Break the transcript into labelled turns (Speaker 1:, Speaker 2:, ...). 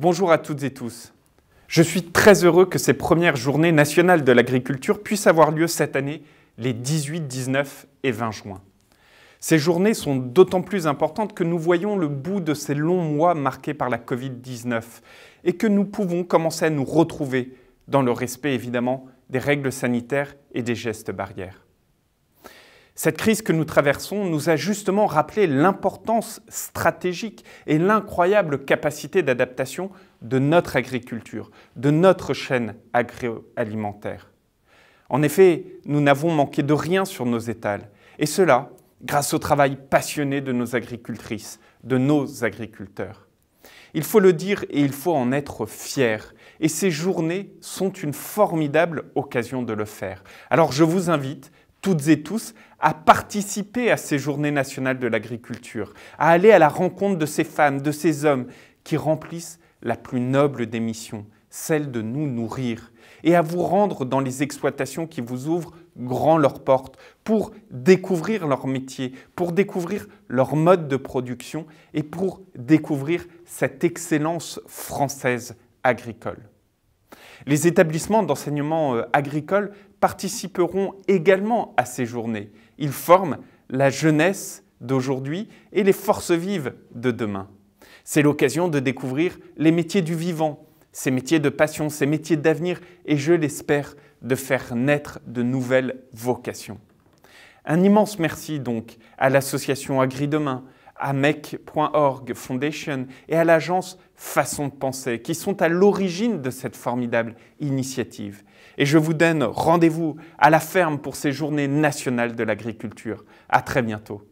Speaker 1: Bonjour à toutes et tous. Je suis très heureux que ces premières journées nationales de l'agriculture puissent avoir lieu cette année les 18, 19 et 20 juin. Ces journées sont d'autant plus importantes que nous voyons le bout de ces longs mois marqués par la Covid-19 et que nous pouvons commencer à nous retrouver dans le respect évidemment des règles sanitaires et des gestes barrières. Cette crise que nous traversons nous a justement rappelé l'importance stratégique et l'incroyable capacité d'adaptation de notre agriculture, de notre chaîne agroalimentaire. En effet, nous n'avons manqué de rien sur nos étals, et cela grâce au travail passionné de nos agricultrices, de nos agriculteurs. Il faut le dire et il faut en être fier, et ces journées sont une formidable occasion de le faire. Alors je vous invite toutes et tous à participer à ces journées nationales de l'agriculture, à aller à la rencontre de ces femmes, de ces hommes qui remplissent la plus noble des missions, celle de nous nourrir, et à vous rendre dans les exploitations qui vous ouvrent grand leurs portes pour découvrir leur métier, pour découvrir leur mode de production et pour découvrir cette excellence française agricole. Les établissements d'enseignement euh, agricole participeront également à ces journées. Ils forment la jeunesse d'aujourd'hui et les forces vives de demain. C'est l'occasion de découvrir les métiers du vivant, ces métiers de passion, ces métiers d'avenir et je l'espère de faire naître de nouvelles vocations. Un immense merci donc à l'association Agri Demain, mec.org, Foundation et à l'agence Façon de penser, qui sont à l'origine de cette formidable initiative. Et je vous donne rendez-vous à la ferme pour ces journées nationales de l'agriculture. À très bientôt.